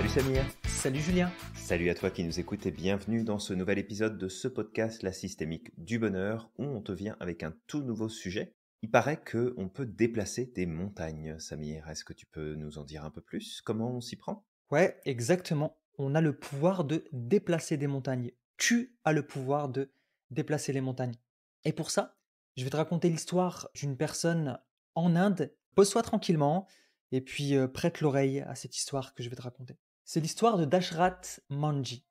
Salut Samir. Salut Julien. Salut à toi qui nous écoutes et bienvenue dans ce nouvel épisode de ce podcast La systémique du bonheur où on te vient avec un tout nouveau sujet. Il paraît que on peut déplacer des montagnes. Samir, est-ce que tu peux nous en dire un peu plus Comment on s'y prend Ouais, exactement. On a le pouvoir de déplacer des montagnes. Tu as le pouvoir de déplacer les montagnes. Et pour ça, je vais te raconter l'histoire d'une personne en Inde. Pose-toi tranquillement et puis euh, prête l'oreille à cette histoire que je vais te raconter. C'est l'histoire de Dashrat Manji.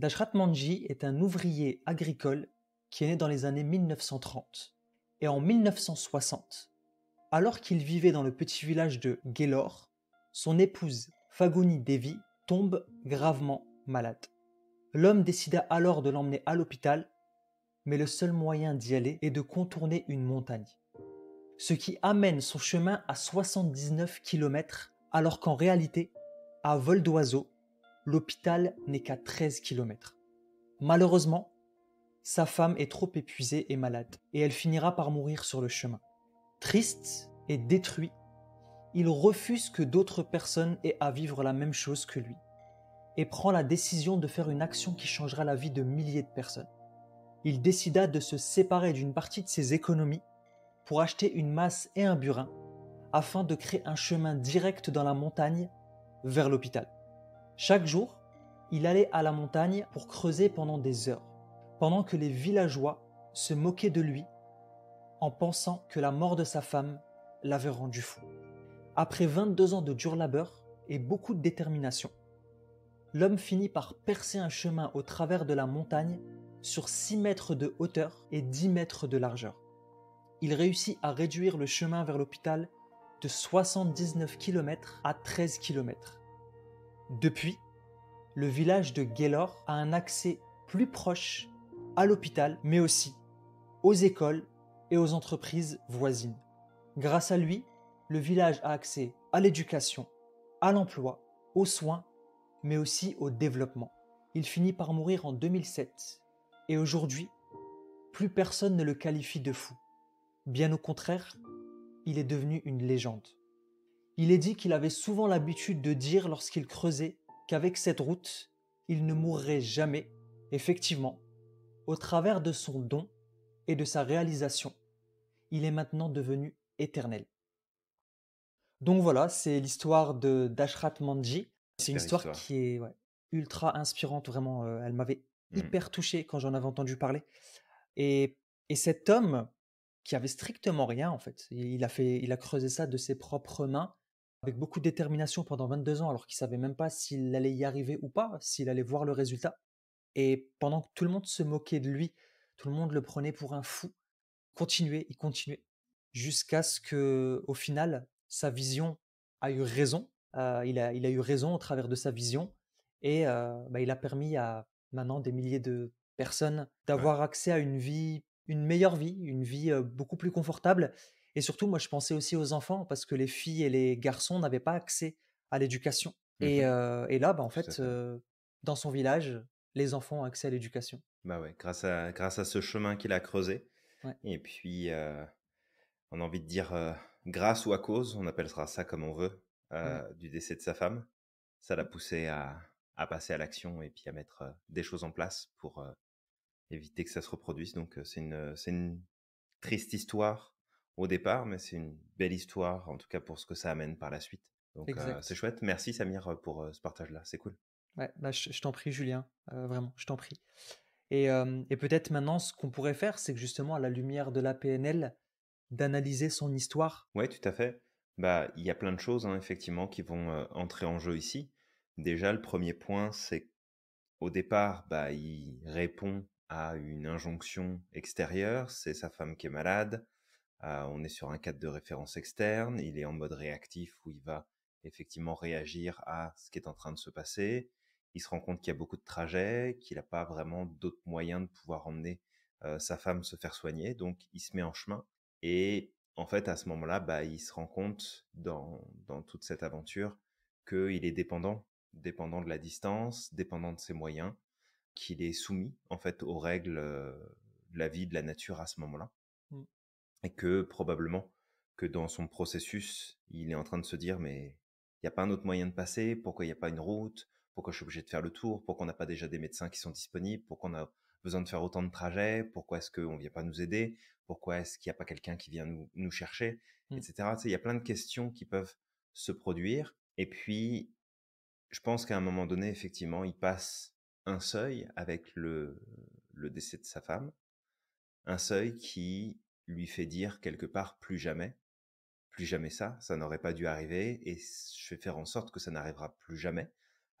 Dashrat Manji est un ouvrier agricole qui est né dans les années 1930. Et en 1960, alors qu'il vivait dans le petit village de Gaylor, son épouse Faguni Devi tombe gravement malade. L'homme décida alors de l'emmener à l'hôpital, mais le seul moyen d'y aller est de contourner une montagne. Ce qui amène son chemin à 79 km, alors qu'en réalité, à vol d'oiseau, l'hôpital n'est qu'à 13 km. Malheureusement, sa femme est trop épuisée et malade, et elle finira par mourir sur le chemin. Triste et détruit, il refuse que d'autres personnes aient à vivre la même chose que lui, et prend la décision de faire une action qui changera la vie de milliers de personnes. Il décida de se séparer d'une partie de ses économies pour acheter une masse et un burin, afin de créer un chemin direct dans la montagne vers l'hôpital. Chaque jour, il allait à la montagne pour creuser pendant des heures, pendant que les villageois se moquaient de lui en pensant que la mort de sa femme l'avait rendu fou. Après 22 ans de dur labeur et beaucoup de détermination, l'homme finit par percer un chemin au travers de la montagne sur 6 mètres de hauteur et 10 mètres de largeur. Il réussit à réduire le chemin vers l'hôpital de 79 km à 13 km. Depuis, le village de Gaylor a un accès plus proche à l'hôpital, mais aussi aux écoles et aux entreprises voisines. Grâce à lui, le village a accès à l'éducation, à l'emploi, aux soins, mais aussi au développement. Il finit par mourir en 2007, et aujourd'hui, plus personne ne le qualifie de fou. Bien au contraire, il est devenu une légende. Il est dit qu'il avait souvent l'habitude de dire lorsqu'il creusait qu'avec cette route, il ne mourrait jamais. Effectivement, au travers de son don et de sa réalisation, il est maintenant devenu éternel. Donc voilà, c'est l'histoire de Dashrat Manji. C'est une histoire, qui est ultra inspirante, vraiment. Euh, elle m'avait hmm. hyper touché quand j'en avais entendu parler. Et, et, cet homme qui avait strictement rien en fait, il a fait, il a creusé ça de ses propres mains avec beaucoup de détermination pendant 22 ans, alors qu'il savait même pas s'il allait y arriver ou pas, s'il allait voir le résultat. Et pendant que tout le monde se moquait de lui, tout le monde le prenait pour un fou. Continuait, il continuait, jusqu'à ce que, au final, sa vision a eu raison. Euh, il, a, il, a, eu raison au travers de sa vision, et euh, bah, il a permis à maintenant des milliers de personnes d'avoir accès à une vie, une meilleure vie, une vie euh, beaucoup plus confortable et surtout, moi, je pensais aussi aux enfants parce que les filles et les garçons n'avaient pas accès à l'éducation. Mmh et, et, là, bah, en fait, dans son village, les enfants ont accès à l'éducation. Bah ouais, grâce à, grâce à ce chemin qu'il a creusé. Et puis, on a envie de dire, grâce ou à cause, on appellera ça comme on veut, du décès de sa femme. Ça l'a mmh. poussé à, à, passer à l'action et puis à mettre des choses en place pour éviter que ça se reproduise. Donc, c'est une, une triste histoire au départ, mais c'est une belle histoire, en tout cas pour ce que ça amène par la suite. Donc c'est chouette. Merci Samir pour ce partage-là, c'est cool. Ouais, bah, je, t'en prie Julien, vraiment, je t'en prie. Et, peut-être maintenant, ce qu'on pourrait faire, c'est justement, à la lumière de la PNL, d'analyser son histoire. Oui, tout à fait. Bah, il y a plein de choses, hein, effectivement, qui vont entrer en jeu ici. Déjà, le premier point, c'est au départ, bah, il répond à une injonction extérieure. C'est sa femme qui est malade on est sur un cadre de référence externe, il est en mode réactif où il va effectivement réagir à ce qui est en train de se passer. Il se rend compte qu'il y a beaucoup de trajets, qu'il n'a pas vraiment d'autres moyens de pouvoir emmener euh, sa femme se faire soigner, donc il se met en chemin. Et en fait, à ce moment-là, bah, il se rend compte dans, dans toute cette aventure qu'il est dépendant, dépendant de la distance, dépendant de ses moyens, qu'il est soumis en fait aux règles euh, de la vie, de la nature à ce moment-là et que probablement que dans son processus, il est en train de se dire mais il n'y a pas un autre moyen de passer, pourquoi il n'y a pas une route, pourquoi je suis obligé de faire le tour, pourquoi on n'a pas déjà des médecins qui sont disponibles, pourquoi on a besoin de faire autant de trajets, pourquoi est-ce qu'on ne vient pas nous aider, pourquoi est-ce qu'il n'y a pas quelqu'un qui vient nous, chercher, mmh. etc. il y a plein de questions qui peuvent se produire. Et puis, je pense qu'à un moment donné, effectivement, il passe un seuil avec le, le décès de sa femme, un seuil qui lui fait dire quelque part plus jamais, plus jamais ça, ça n'aurait pas dû arriver et je vais faire en sorte que ça n'arrivera plus jamais.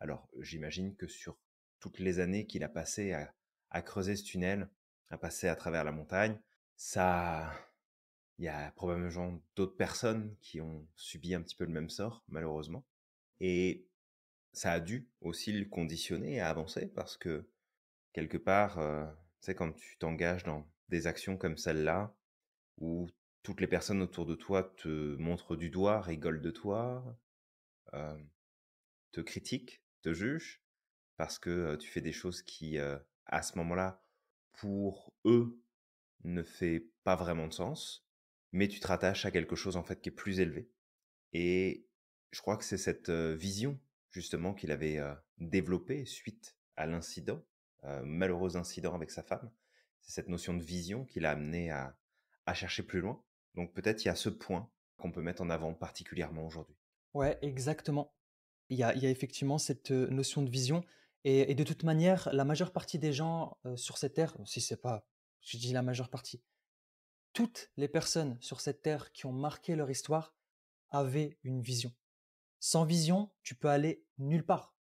Alors j'imagine que sur toutes les années qu'il a passé à, creuser ce tunnel, à passer à travers la montagne, ça, il y a probablement d'autres personnes qui ont subi un petit peu le même sort, malheureusement. Et ça a dû aussi le conditionner à avancer parce que quelque part, euh, tu sais, quand tu t'engages dans des actions comme celle-là, où toutes les personnes autour de toi te montrent du doigt, rigolent de toi, te critiquent, te jugent, parce que tu fais des choses qui, à ce moment-là, pour eux, ne fait pas vraiment de sens, mais tu te rattaches à quelque chose en fait qui est plus élevé. Et je crois que c'est cette vision justement qu'il avait développée suite à l'incident, malheureux incident avec sa femme. C'est cette notion de vision qui l'a amené à, à chercher plus loin. Donc peut-être il y a ce point qu'on peut mettre en avant particulièrement aujourd'hui. Ouais, exactement. Il y, a, effectivement cette euh, notion de vision. Et, de toute manière, la majeure partie des gens euh, sur cette terre, si c'est pas, je dis la majeure partie, toutes les personnes sur cette terre qui ont marqué leur histoire avaient une vision. Sans vision, tu peux aller nulle part.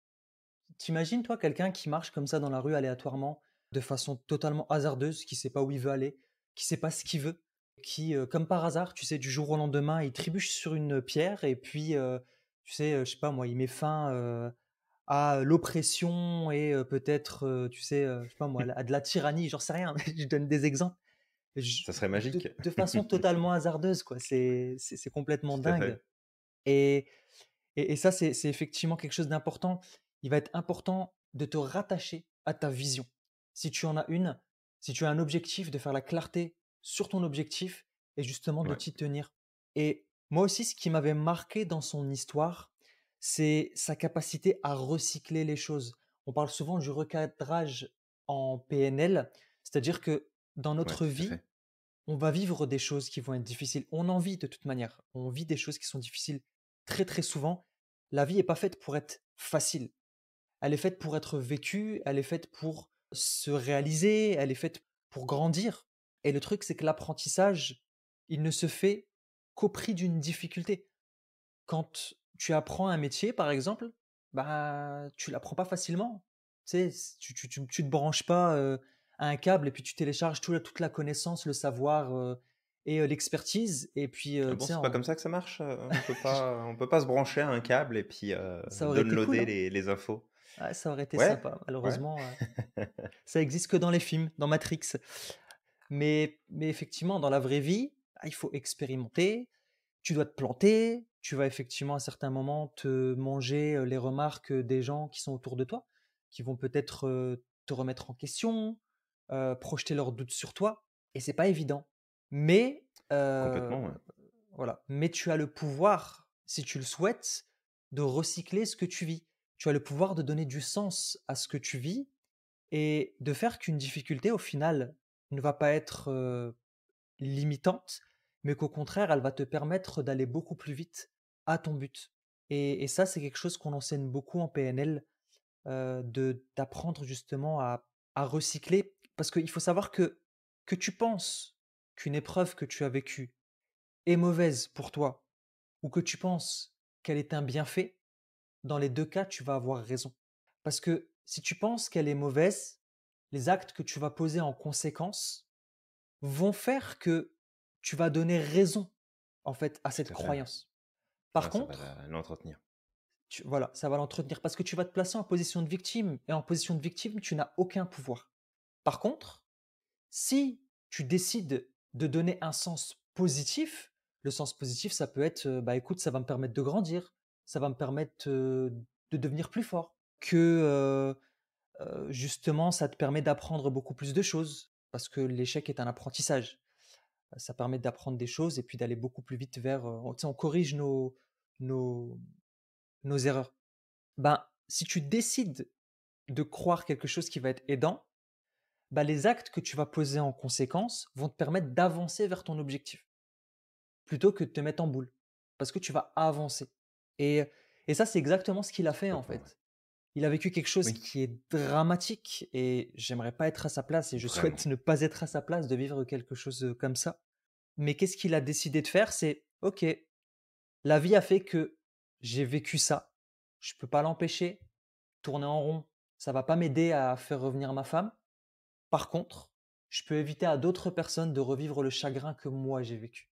T'imagines, toi, quelqu'un qui marche comme ça dans la rue aléatoirement, de façon totalement hasardeuse, qui sait pas où il veut aller, qui sait pas ce qu'il veut, qui, euh, comme par hasard, tu sais, du jour au lendemain, il tribuche sur une pierre et puis, euh, tu sais, euh, je sais pas moi, il met fin à l'oppression et peut-être, tu sais, je sais pas moi, à de la tyrannie, j'en sais rien, je donne des exemples. Ça serait magique. De, façon totalement hasardeuse, quoi. C'est complètement dingue. Et, et, et, ça, c'est effectivement quelque chose d'important. Il va être important de te rattacher à ta vision. Si tu en as une, si tu as un objectif de faire la clarté sur ton objectif et justement de t'y tenir. Et moi aussi, ce qui m'avait marqué dans son histoire, c'est sa capacité à recycler les choses. On parle souvent du recadrage en PNL, c'est-à-dire que dans notre vie, on va vivre des choses qui vont être difficiles. On en vit de toute manière. On vit des choses qui sont difficiles très très souvent. La vie n'est pas faite pour être facile. Elle est faite pour être vécue, elle est faite pour se réaliser, elle est faite pour grandir. Et le truc, c'est que l'apprentissage, il ne se fait qu'au prix d'une difficulté. Quand tu apprends un métier, par exemple, bah, tu l'apprends pas facilement. Tu sais, tu, tu, tu, te branches pas à euh, un câble et puis tu télécharges tout la, toute la connaissance, le savoir euh, et euh, l'expertise. Et puis, ah c'est pas comme ça que ça marche. On peut pas, on peut pas se brancher à un câble et puis downloader les, infos. Ah, ça aurait été sympa. Malheureusement, ça existe que dans les films, dans Matrix. Mais, effectivement, dans la vraie vie, ah, il faut expérimenter, tu dois te planter, tu vas effectivement à certains moments te manger les remarques des gens qui sont autour de toi, qui vont peut-être te remettre en question, projeter leurs doutes sur toi, et c'est pas évident. Mais voilà, mais tu as le pouvoir, si tu le souhaites, de recycler ce que tu vis. Tu as le pouvoir de donner du sens à ce que tu vis et de faire qu'une difficulté, au final, ne va pas être limitante, mais qu'au contraire, elle va te permettre d'aller beaucoup plus vite à ton but. Et, ça, c'est quelque chose qu'on enseigne beaucoup en PNL, de d'apprendre justement à, à, recycler, parce qu'il faut savoir que que tu penses qu'une épreuve que tu as vécue est mauvaise pour toi, ou que tu penses qu'elle est un bienfait, dans les deux cas, tu vas avoir raison. Parce que si tu penses qu'elle est mauvaise, les actes que tu vas poser en conséquence vont faire que tu vas donner raison en fait à cette croyance. Par contre, ça va l'entretenir. voilà, ça va l'entretenir parce que tu vas te placer en position de victime et en position de victime, tu n'as aucun pouvoir. Par contre, si tu décides de donner un sens positif, le sens positif, ça peut être, bah écoute, ça va me permettre de grandir, ça va me permettre de devenir plus fort, que justement, ça te permet d'apprendre beaucoup plus de choses, parce que l'échec est un apprentissage. Ça permet d'apprendre des choses et puis d'aller beaucoup plus vite vers... on corrige nos, nos, nos erreurs. Ben, si tu décides de croire quelque chose qui va être aidant, ben, les actes que tu vas poser en conséquence vont te permettre d'avancer vers ton objectif, plutôt que de te mettre en boule, parce que tu vas avancer. Et, et ça, c'est exactement ce qu'il a fait en fait. Il a vécu quelque chose qui est dramatique et j'aimerais pas être à sa place et je souhaite ne pas être à sa place de vivre quelque chose comme ça. Mais qu'est-ce qu'il a décidé de faire C'est OK. La vie a fait que j'ai vécu ça. Je peux pas l'empêcher. Tourner en rond, ça va pas m'aider à faire revenir ma femme. Par contre, je peux éviter à d'autres personnes de revivre le chagrin que moi j'ai vécu.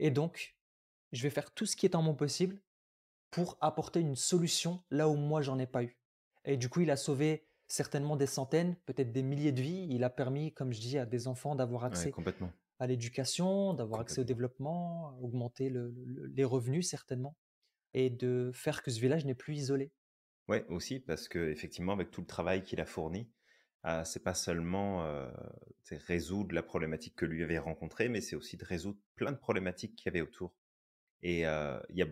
Et donc, je vais faire tout ce qui est en mon possible pour apporter une solution là où moi j'en ai pas eu. Et du coup, il a sauvé certainement des centaines, peut-être des milliers de vies. Il a permis, comme je dis, à des enfants d'avoir accès à l'éducation, d'avoir accès au développement, augmenter les revenus certainement, et de faire que ce village n'est plus isolé. Oui, aussi parce que effectivement, avec tout le travail qu'il a fourni, ah, c'est pas seulement euh, résoudre la problématique que lui avait rencontrée, mais c'est aussi de résoudre plein de problématiques qu'il y avait autour. Et euh, il y a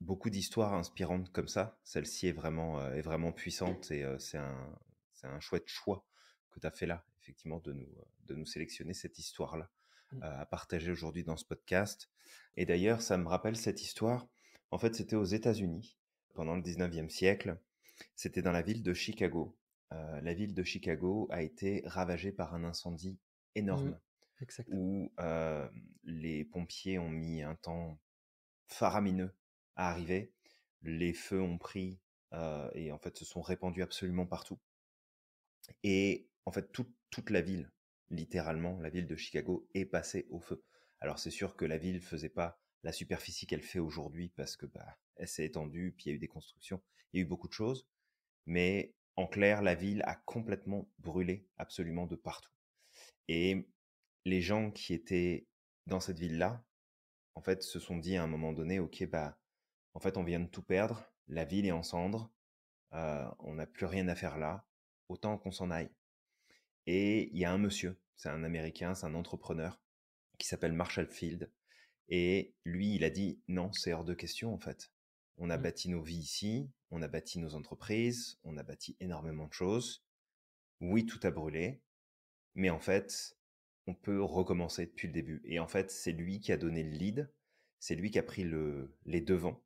beaucoup d'histoires inspirantes comme ça. Celle-ci est vraiment, euh, est vraiment puissante et euh, c'est un, un, chouette choix que tu as fait là, effectivement, de nous, de nous sélectionner cette histoire-là mmh. euh, à partager aujourd'hui dans ce podcast. Et d'ailleurs, ça me rappelle cette histoire. En fait, c'était aux États-Unis, pendant le 19e siècle. C'était dans la ville de Chicago. la ville de Chicago a été ravagée par un incendie mmh. énorme. où les pompiers ont mis un temps faramineux à Les feux ont pris euh, et en fait se sont répandus absolument partout. Et en fait, toute la ville, littéralement, la ville de Chicago est passée au feu. Alors c'est sûr que la ville ne faisait pas la superficie qu'elle fait aujourd'hui parce que bah, elle s'est étendue, puis il y a eu des constructions, il y a eu beaucoup de choses. Mais en clair, la ville a complètement brûlé absolument de partout. Et les gens qui étaient dans cette ville-là, en fait, se sont dit à un moment donné, ok, bah, en fait, on vient de tout perdre, la ville est en cendres, euh, on n'a plus rien à faire là, autant qu'on s'en aille. Et il y a un monsieur, c'est un Américain, c'est un entrepreneur, qui s'appelle Marshall Field, et lui, il a dit, non, c'est hors de question, en fait. On a mmh. bâti nos vies ici, on a bâti nos entreprises, on a bâti énormément de choses. Oui, tout a brûlé, mais en fait, on peut recommencer depuis le début. Et en fait, c'est lui qui a donné le lead, c'est lui qui a pris les devants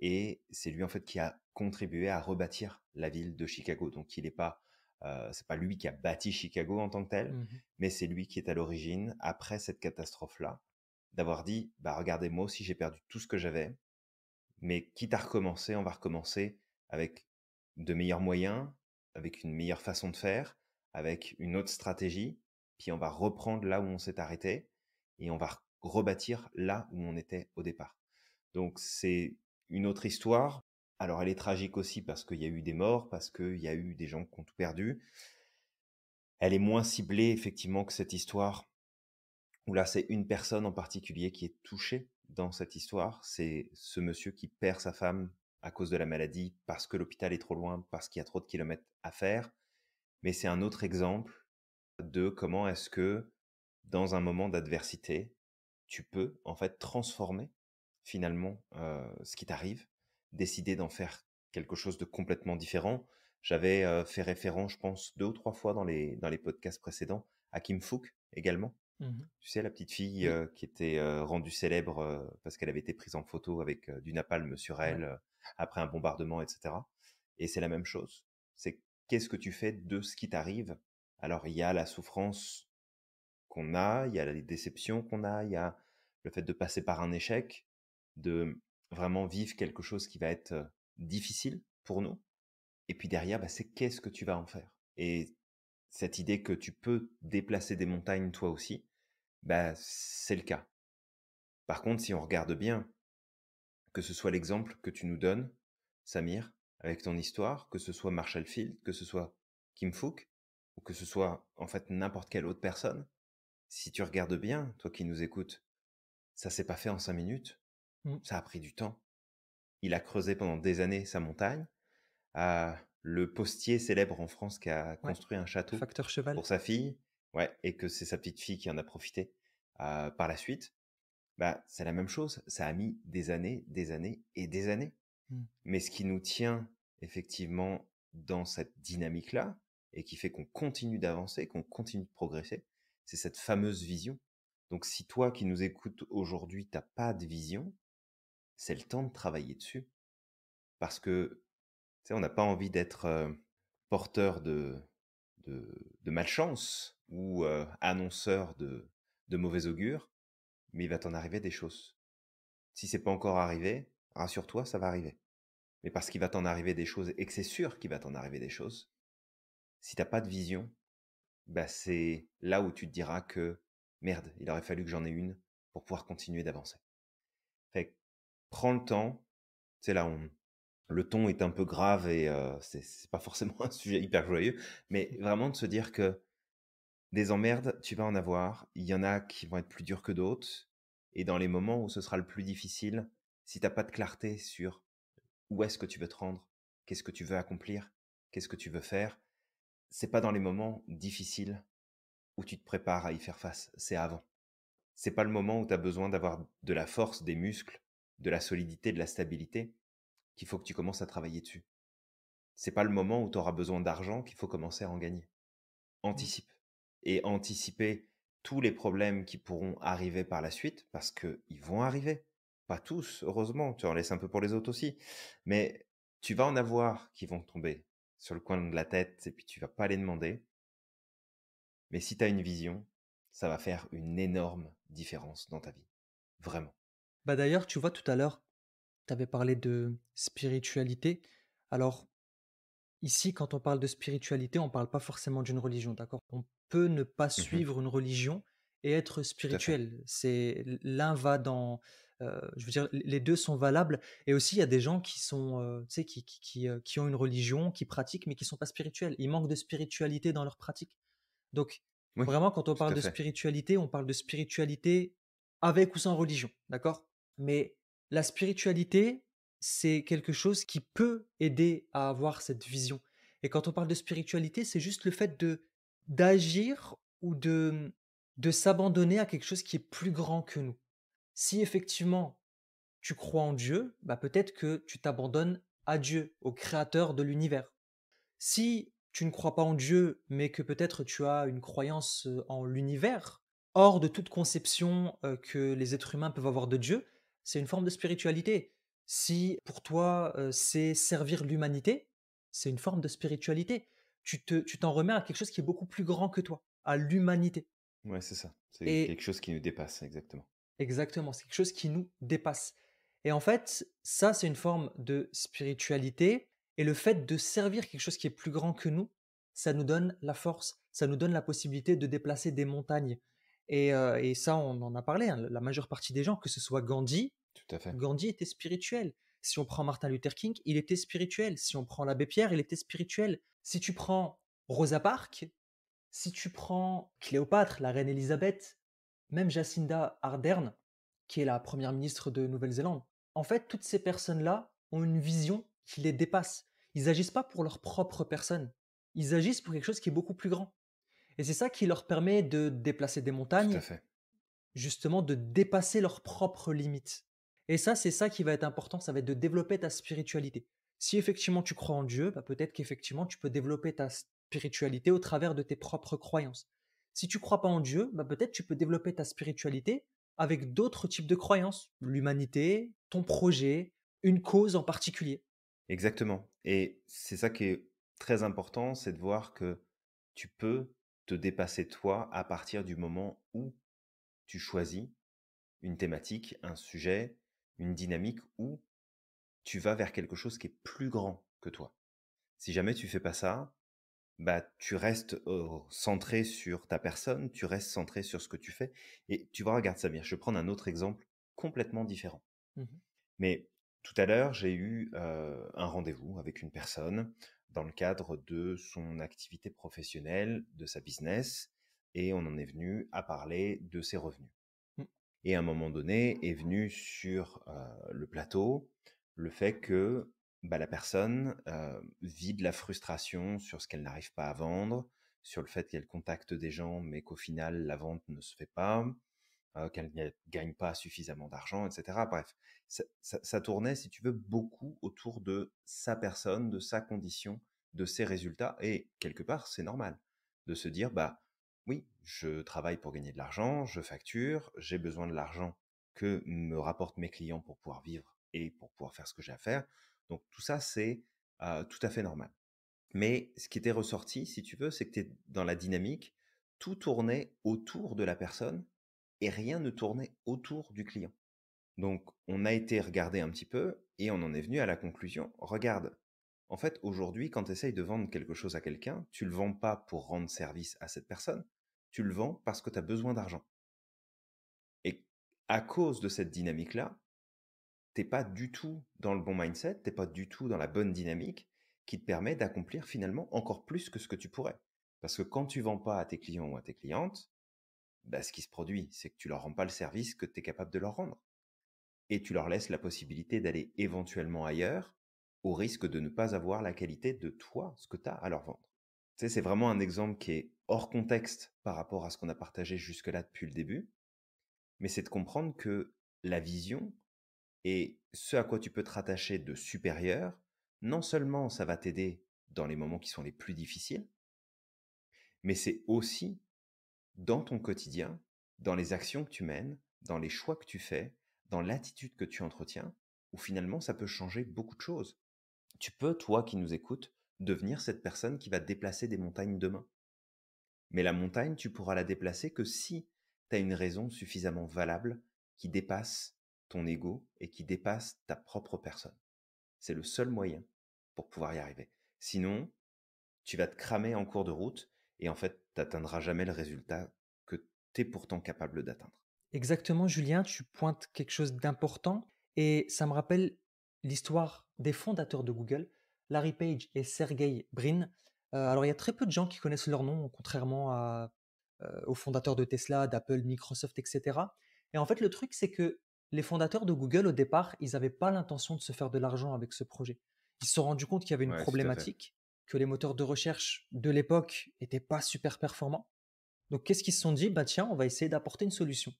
et c'est lui en fait qui a contribué à rebâtir la ville de Chicago. Donc il n'est pas euh, c'est pas lui qui a bâti Chicago en tant que tel, mmh mais c'est lui qui est à l'origine, après cette catastrophe-là, d'avoir dit, bah regardez, moi aussi j'ai perdu tout ce que j'avais, mais quitte à recommencer, on va recommencer avec de meilleurs moyens, avec une meilleure façon de faire, avec une autre stratégie, puis on va reprendre là où on s'est arrêté, et on va rebâtir là où on était au départ. Donc c'est une autre histoire. Alors elle est tragique aussi parce qu'il y a eu des morts, parce qu'il y a eu des gens qui ont tout perdu. Elle est moins ciblée effectivement que cette histoire où là c'est une personne en particulier qui est touchée dans cette histoire. C'est ce monsieur qui perd sa femme à cause de la maladie, parce que l'hôpital est trop loin, parce qu'il y a trop de kilomètres à faire. Mais c'est un autre exemple de comment est-ce que dans un moment d'adversité, tu peux en fait transformer finalement ce qui t'arrive, décider d'en faire quelque chose de complètement différent. J'avais fait référence, je pense, deux ou trois fois dans les, dans les podcasts précédents à Kim Fook également. Mmh tu sais, la petite fille qui était rendue célèbre parce qu'elle avait été prise en photo avec du napalm sur elle après un bombardement, etc. Et c'est la même chose. C'est qu'est-ce que tu fais de ce qui t'arrive Alors, il y a la souffrance qu'on a, il y a les déceptions qu'on a, il y a le fait de passer par un échec, de vraiment vivre quelque chose qui va être difficile pour nous. Et puis derrière, bah, c'est qu'est-ce que tu vas en faire. Et cette idée que tu peux déplacer des montagnes toi aussi, bah, c'est le cas. Par contre, si on regarde bien, que ce soit l'exemple que tu nous donnes, Samir, avec ton histoire, que ce soit Marshall Field, que ce soit Kim Fook, ou que ce soit en fait n'importe quelle autre personne, si tu regardes bien, toi qui nous écoutes, ça s'est pas fait en cinq minutes, Mmh. Ça a pris du temps. Il a creusé pendant des années sa montagne. le postier célèbre en France qui a construit un château Facteur cheval. pour sa fille, ouais, et que c'est sa petite fille qui en a profité euh, par la suite. Bah, c'est la même chose. Ça a mis des années, des années et des années. Mmh. Mais ce qui nous tient effectivement dans cette dynamique-là et qui fait qu'on continue d'avancer, qu'on continue de progresser, c'est cette fameuse vision. Donc si toi qui nous écoutes aujourd'hui, t'as pas de vision, c'est le temps de travailler dessus. Parce que, tu sais, on n'a pas envie d'être porteur de, de, malchance ou annonceur de, mauvais augure, mais il va t'en arriver des choses. Si c'est pas encore arrivé, rassure-toi, ça va arriver. Mais parce qu'il va t'en arriver des choses et que c'est sûr qu'il va t'en arriver des choses, si t'as pas de vision, bah c'est là où tu te diras que merde, il aurait fallu que j'en ai une pour pouvoir continuer d'avancer prends le temps. C'est là, où le ton est un peu grave et euh, ce c'est, pas forcément un sujet hyper joyeux, mais mmh. vraiment de se dire que des emmerdes, tu vas en avoir. Il y en a qui vont être plus durs que d'autres. Et dans les moments où ce sera le plus difficile, si tu t'as pas de clarté sur où est-ce que tu veux te rendre, qu'est-ce que tu veux accomplir, qu'est-ce que tu veux faire, c'est pas dans les moments difficiles où tu te prépares à y faire face, c'est avant. C'est pas le moment où tu as besoin d'avoir de la force des muscles de la solidité, de la stabilité, qu'il faut que tu commences à travailler dessus. C'est pas le moment où tu auras besoin d'argent qu'il faut commencer à en gagner. Mmh. Anticipe. Et anticiper tous les problèmes qui pourront arriver par la suite, parce qu'ils vont arriver. Pas tous, heureusement, tu en laisses un peu pour les autres aussi. Mais tu vas en avoir qui vont tomber sur le coin de la tête et puis tu vas pas les demander. Mais si tu as une vision, ça va faire une énorme différence dans ta vie. Vraiment. Bah d'ailleurs, tu vois, tout à l'heure, tu avais parlé de spiritualité. Alors, ici, quand on parle de spiritualité, on ne parle pas forcément d'une religion, d'accord On peut ne pas mmh suivre une religion et être spirituel. C'est l'un va dans, euh, je veux dire, les deux sont valables. Et aussi, il y a des gens qui sont, euh, tu sais, qui, qui, euh, qui, ont une religion, qui pratiquent, mais qui sont pas spirituels. Ils manquent de spiritualité dans leur pratique. Donc, vraiment, quand on parle de spiritualité, on parle de spiritualité avec ou sans religion, d'accord mais la spiritualité, c'est quelque chose qui peut aider à avoir cette vision. Et quand on parle de spiritualité, c'est juste le fait de d'agir ou de de s'abandonner à quelque chose qui est plus grand que nous. Si effectivement tu crois en Dieu, bah peut-être que tu t'abandonnes à Dieu, au créateur de l'univers. Si tu ne crois pas en Dieu, mais que peut-être tu as une croyance en l'univers, hors de toute conception que les êtres humains peuvent avoir de Dieu, c'est une forme de spiritualité. Si pour toi, euh, c'est servir l'humanité, c'est une forme de spiritualité. Tu te, tu t'en remets à quelque chose qui est beaucoup plus grand que toi, à l'humanité. Ouais, c'est ça. C'est quelque chose qui nous dépasse, exactement. Exactement, c'est quelque chose qui nous dépasse. Et en fait, ça, c'est une forme de spiritualité. Et le fait de servir quelque chose qui est plus grand que nous, ça nous donne la force, ça nous donne la possibilité de déplacer des montagnes. Et, euh, ça, on en a parlé, hein, la majeure partie des gens, que ce soit Gandhi, tout à fait. Gandhi était spirituel. Si on prend Martin Luther King, il était spirituel. Si on prend l'abbé Pierre, il était spirituel. Si tu prends Rosa Parks, si tu prends Cléopâtre, la reine Elisabeth, même Jacinda Ardern, qui est la première ministre de Nouvelle-Zélande, en fait, toutes ces personnes-là ont une vision qui les dépasse. Ils n'agissent pas pour leur propre personne. Ils agissent pour quelque chose qui est beaucoup plus grand. Et c'est ça qui leur permet de déplacer des montagnes. Tout à fait. Justement, de dépasser leurs propres limites. Et ça, c'est ça qui va être important, ça va être de développer ta spiritualité. Si effectivement tu crois en Dieu, bah, peut-être qu'effectivement tu peux développer ta spiritualité au travers de tes propres croyances. Si tu crois pas en Dieu, bah, peut-être tu peux développer ta spiritualité avec d'autres types de croyances, l'humanité, ton projet, une cause en particulier. Exactement. Et c'est ça qui est très important, c'est de voir que tu peux te dépasser toi à partir du moment où tu choisis une thématique, un sujet, une dynamique où tu vas vers quelque chose qui est plus grand que toi. Si jamais tu fais pas ça, bah tu restes centré sur ta personne, tu restes centré sur ce que tu fais et tu vois regarde Samir, je vais prendre un autre exemple complètement différent. Mmh Mais tout à l'heure, j'ai eu un rendez-vous avec une personne dans le cadre de son activité professionnelle, de sa business et on en est venu à parler de ses revenus. Et à un moment donné est venu sur le plateau le fait que bah, la personne vit de la frustration sur ce qu'elle n'arrive pas à vendre, sur le fait qu'elle contacte des gens mais qu'au final la vente ne se fait pas, qu'elle ne gagne pas suffisamment d'argent, etc. Bref, ça, ça, tournait, si tu veux, beaucoup autour de sa personne, de sa condition, de ses résultats. Et quelque part, c'est normal de se dire, bah, je travaille pour gagner de l'argent, je facture, j'ai besoin de l'argent que me rapportent mes clients pour pouvoir vivre et pour pouvoir faire ce que j'ai à faire. Donc tout ça, c'est tout à fait normal. Mais ce qui était ressorti, si tu veux, c'est que tu es dans la dynamique, tout tournait autour de la personne et rien ne tournait autour du client. Donc on a été regarder un petit peu et on en est venu à la conclusion, regarde, en fait aujourd'hui quand tu essayes de vendre quelque chose à quelqu'un, tu le vends pas pour rendre service à cette personne, tu le vends parce que tu as besoin d'argent. Et à cause de cette dynamique-là, t'es pas du tout dans le bon mindset, t'es pas du tout dans la bonne dynamique qui te permet d'accomplir finalement encore plus que ce que tu pourrais. Parce que quand tu vends pas à tes clients ou à tes clientes, bah, ce qui se produit, c'est que tu leur rends pas le service que tu es capable de leur rendre. Et tu leur laisses la possibilité d'aller éventuellement ailleurs au risque de ne pas avoir la qualité de toi, ce que tu as à leur vendre. Tu sais, c'est vraiment un exemple qui est hors contexte par rapport à ce qu'on a partagé jusque-là depuis le début, mais c'est de comprendre que la vision et ce à quoi tu peux te rattacher de supérieur, non seulement ça va t'aider dans les moments qui sont les plus difficiles, mais c'est aussi dans ton quotidien, dans les actions que tu mènes, dans les choix que tu fais, dans l'attitude que tu entretiens, où finalement ça peut changer beaucoup de choses. Tu peux, toi qui nous écoutes, devenir cette personne qui va déplacer des montagnes demain. Mais la montagne, tu pourras la déplacer que si tu as une raison suffisamment valable qui dépasse ton ego et qui dépasse ta propre personne. C'est le seul moyen pour pouvoir y arriver. Sinon, tu vas te cramer en cours de route et en fait, tu n'atteindras jamais le résultat que tu es pourtant capable d'atteindre. Exactement, Julien, tu pointes quelque chose d'important et ça me rappelle l'histoire des fondateurs de Google, Larry Page et Sergey Brin. Euh, alors il y a très peu de gens qui connaissent leur nom, contrairement à, euh, aux fondateurs de Tesla, d'Apple, Microsoft, etc. Et en fait, le truc, c'est que les fondateurs de Google, au départ, ils n'avaient pas l'intention de se faire de l'argent avec ce projet. Ils se sont rendus compte qu'il y avait une problématique, que les moteurs de recherche de l'époque n'étaient pas super performants. Donc, qu'est-ce qu'ils se sont dit Bah tiens, on va essayer d'apporter une solution.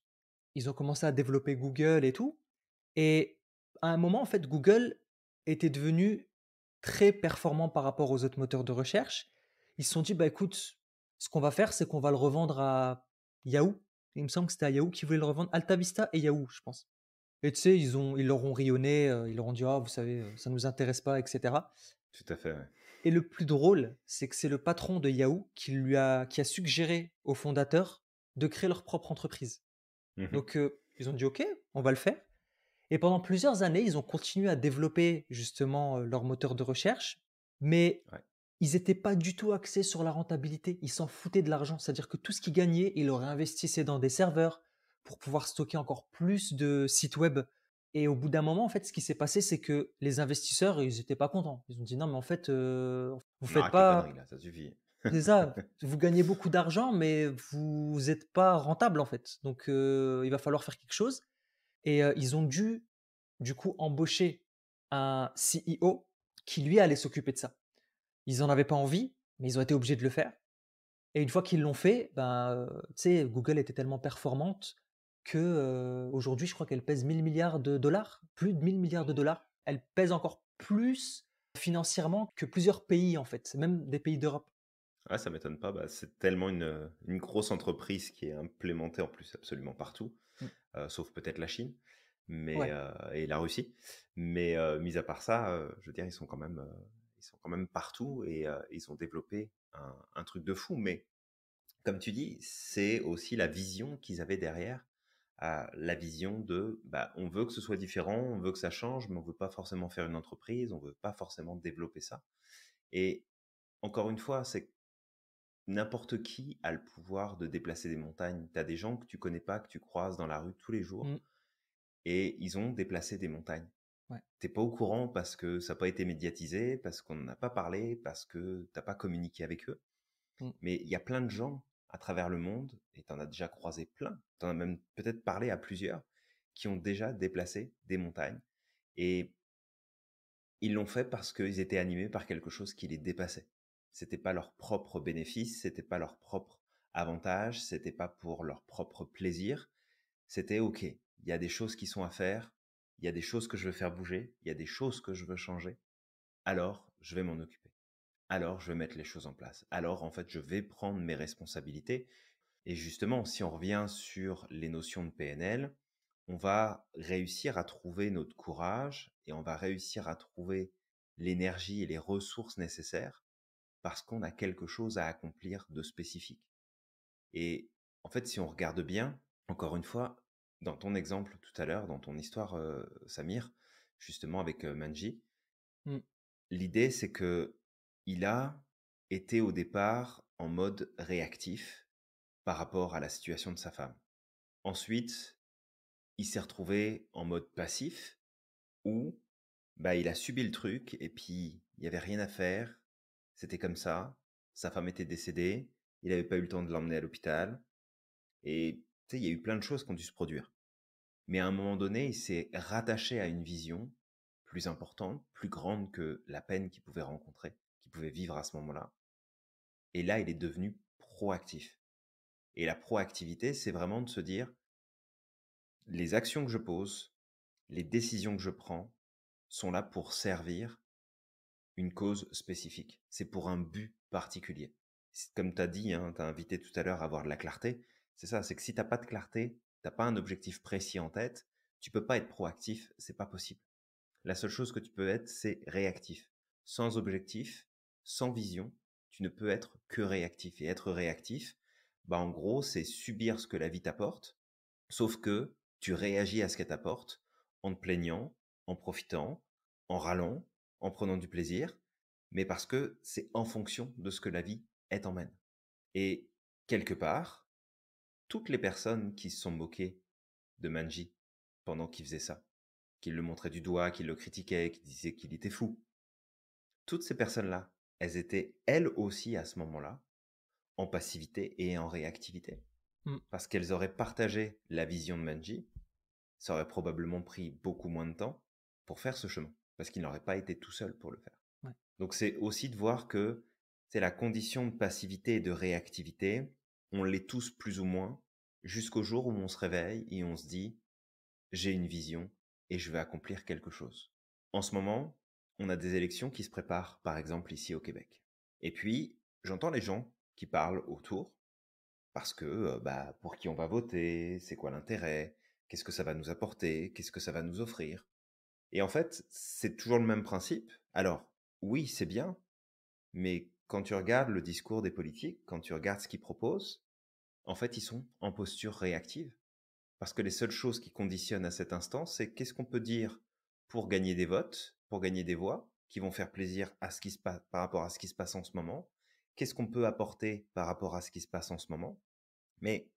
Ils ont commencé à développer Google et tout. Et à un moment, en fait, Google était devenu très performants par rapport aux autres moteurs de recherche. Ils se sont dit, bah écoute, ce qu'on va faire, c'est qu'on va le revendre à Yahoo. Il me semble que c'était à Yahoo qui voulait le revendre, AltaVista et Yahoo, je pense. Et tu sais, ils, ont, ils leur ont rayonné, euh, ils leur ont dit, ah, vous savez, euh, ça ne nous intéresse pas, etc. Tout à fait, Et le plus drôle, c'est que c'est le patron de Yahoo qui, lui a, qui a suggéré aux fondateurs de créer leur propre entreprise. Mmh Donc, euh, ils ont dit, OK, on va le faire. Et pendant plusieurs années, ils ont continué à développer justement euh, leur moteur de recherche, mais ils n'étaient pas du tout axés sur la rentabilité. Ils s'en foutaient de l'argent, c'est-à-dire que tout ce qu'ils gagnaient, ils le réinvestissaient dans des serveurs pour pouvoir stocker encore plus de sites web. Et au bout d'un moment, en fait, ce qui s'est passé, c'est que les investisseurs, ils n'étaient pas contents. Ils ont dit non, mais en fait, euh, vous vous faites pas. ça vous gagnez beaucoup d'argent, mais vous n'êtes pas rentable en fait. Donc, euh, il va falloir faire quelque chose. Et ils ont dû, du coup, embaucher un CEO qui, lui, allait s'occuper de ça. Ils n'en avaient pas envie, mais ils ont été obligés de le faire. Et une fois qu'ils l'ont fait, ben, Google était tellement performante que aujourd'hui, je crois qu'elle pèse 1000 milliards de dollars, plus de 1000 milliards de dollars. Elle pèse encore plus financièrement que plusieurs pays en fait, même des pays d'Europe. Ah, ça m'étonne pas, bah, c'est tellement une, une, grosse entreprise qui est implémentée en plus absolument partout. Mmh. Euh, sauf peut-être la Chine mais euh, et la Russie. Mais euh, mis à part ça, je veux dire, ils sont quand même, ils sont quand même partout et ils ont développé un, truc de fou. Mais comme tu dis, c'est aussi la vision qu'ils avaient derrière, la vision de, bah, on veut que ce soit différent, on veut que ça change, mais on veut pas forcément faire une entreprise, on veut pas forcément développer ça. Et encore une fois, c'est n'importe qui a le pouvoir de déplacer des montagnes. Tu as des gens que tu connais pas, que tu croises dans la rue tous les jours, mmh. et ils ont déplacé des montagnes. Ouais. T'es pas au courant parce que ça n'a pas été médiatisé, parce qu'on n'en a pas parlé, parce que t'as pas communiqué avec eux. Mmh. Mais il y a plein de gens à travers le monde, et tu en as déjà croisé plein, en as même peut-être parlé à plusieurs, qui ont déjà déplacé des montagnes. Et ils l'ont fait parce qu'ils étaient animés par quelque chose qui les dépassait c'était pas leur propre bénéfice, c'était pas leur propre avantage, c'était pas pour leur propre plaisir. C'était OK. Il y a des choses qui sont à faire. Il y a des choses que je veux faire bouger. Il y a des choses que je veux changer. Alors, je vais m'en occuper. Alors, je vais mettre les choses en place. Alors, en fait, je vais prendre mes responsabilités. Et justement, si on revient sur les notions de PNL, on va réussir à trouver notre courage et on va réussir à trouver l'énergie et les ressources nécessaires parce qu'on a quelque chose à accomplir de spécifique. Et en fait, si on regarde bien, encore une fois, dans ton exemple tout à l'heure, dans ton histoire, euh, Samir, justement avec euh, Manji, mmh. l'idée c'est que il a été au départ en mode réactif par rapport à la situation de sa femme. Ensuite, il s'est retrouvé en mode passif où bah, il a subi le truc et puis il n'y avait rien à faire, c'était comme ça. Sa femme était décédée. Il n'avait pas eu le temps de l'emmener à l'hôpital. Et tu il y a eu plein de choses qui ont dû se produire. Mais à un moment donné, il s'est rattaché à une vision plus importante, plus grande que la peine qu'il pouvait rencontrer, qu'il pouvait vivre à ce moment-là. Et là, il est devenu proactif. Et la proactivité, c'est vraiment de se dire, les actions que je pose, les décisions que je prends sont là pour servir une cause spécifique, c'est pour un but particulier. Comme tu as dit, hein, tu as invité tout à l'heure à avoir de la clarté, c'est ça, c'est que si tu pas de clarté, tu pas un objectif précis en tête, tu peux pas être proactif, c'est pas possible. La seule chose que tu peux être, c'est réactif. Sans objectif, sans vision, tu ne peux être que réactif. Et être réactif, bah en gros, c'est subir ce que la vie t'apporte, sauf que tu réagis à ce qu'elle t'apporte en te plaignant, en profitant, en râlant, en prenant du plaisir, mais parce que c'est en fonction de ce que la vie est en mène. Et quelque part, toutes les personnes qui se sont moquées de Manji pendant qu'il faisait ça, qu'il le montrait du doigt, qu'il le critiquait, qu'il disait qu'il était fou, toutes ces personnes-là, elles étaient elles aussi à ce moment-là en passivité et en réactivité. Hmm. Parce qu'elles auraient partagé la vision de Manji, ça aurait probablement pris beaucoup moins de temps pour faire ce chemin parce qu'il n'aurait pas été tout seul pour le faire. Donc c'est aussi de voir que c'est la condition de passivité et de réactivité, on l'est tous plus ou moins, jusqu'au jour où on se réveille et on se dit j'ai une vision et je vais accomplir quelque chose. En ce moment, on a des élections qui se préparent, par exemple ici au Québec. Et puis, j'entends les gens qui parlent autour, parce que euh, bah, pour qui on va voter, c'est quoi l'intérêt, qu'est-ce que ça va nous apporter, qu'est-ce que ça va nous offrir. Et en fait, c'est toujours le même principe. Alors, oui, c'est bien, mais quand tu regardes le discours des politiques, quand tu regardes ce qu'ils proposent, en fait, ils sont en posture réactive. Parce que les seules choses qui conditionnent à cet instant, c'est qu'est-ce qu'on peut dire pour gagner des votes, pour gagner des voix, qui vont faire plaisir à ce qui se passe, par rapport à ce qui se passe en ce moment, qu'est-ce qu'on peut apporter par rapport à ce qui se passe en ce moment. Mais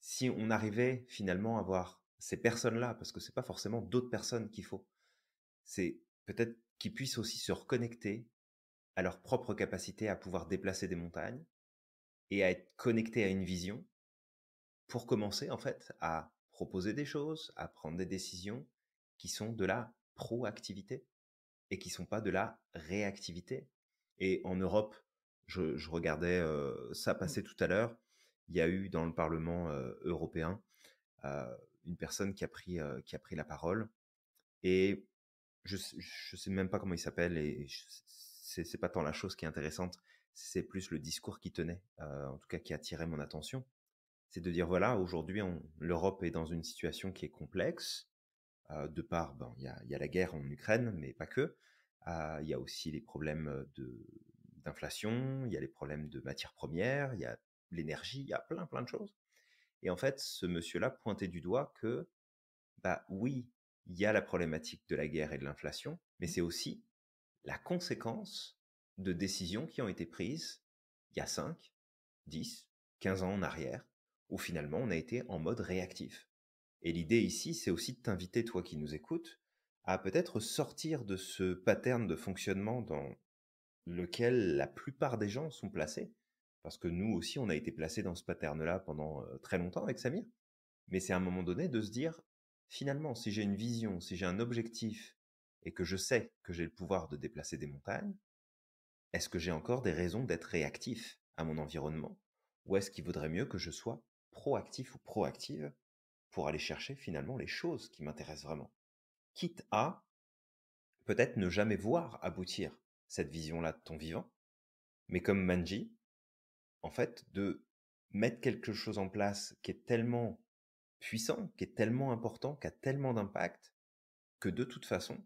si on arrivait finalement à voir ces personnes-là, parce que c'est pas forcément d'autres personnes qu'il faut, c'est peut-être qu'ils puissent aussi se reconnecter à leur propre capacité à pouvoir déplacer des montagnes et à être connectés à une vision pour commencer en fait à proposer des choses, à prendre des décisions qui sont de la proactivité et qui sont pas de la réactivité. Et en Europe, je, regardais euh, ça mmh. passer tout à l'heure, il y a eu dans le Parlement euh, européen euh, une personne qui a pris qui a pris la parole et je ne sais même pas comment il s'appelle et c'est c'est pas tant la chose qui est intéressante, c'est plus le discours qui tenait, euh, en tout cas qui attirait mon attention. C'est de dire voilà, aujourd'hui l'Europe est dans une situation qui est complexe, euh, de part ben, il y a, la guerre en Ukraine, mais pas que. Euh, il y a aussi les problèmes de d'inflation, il y a les problèmes de matières premières, il y a l'énergie, il y a plein plein de choses. Et en fait, ce monsieur-là pointait du doigt que bah oui, il y a la problématique de la guerre et de l'inflation, mais mmh. c'est aussi la conséquence de décisions qui ont été prises il y a 5, 10, 15 ans en arrière, où finalement on a été en mode réactif. Et l'idée ici, c'est aussi de t'inviter, toi qui nous écoutes, à peut-être sortir de ce pattern de fonctionnement dans lequel la plupart des gens sont placés, parce que nous aussi, on a été placés dans ce pattern-là pendant très longtemps avec Samir. Mais c'est à un moment donné de se dire, Finalement, si j'ai une vision, si j'ai un objectif et que je sais que j'ai le pouvoir de déplacer des montagnes, est-ce que j'ai encore des raisons d'être réactif à mon environnement Ou est-ce qu'il vaudrait mieux que je sois proactif ou proactive pour aller chercher finalement les choses qui m'intéressent vraiment Quitte à peut-être ne jamais voir aboutir cette vision-là de ton vivant, mais comme Manji, en fait, de mettre quelque chose en place qui est tellement puissant, qui est tellement important, qui a tellement d'impact, que de toute façon,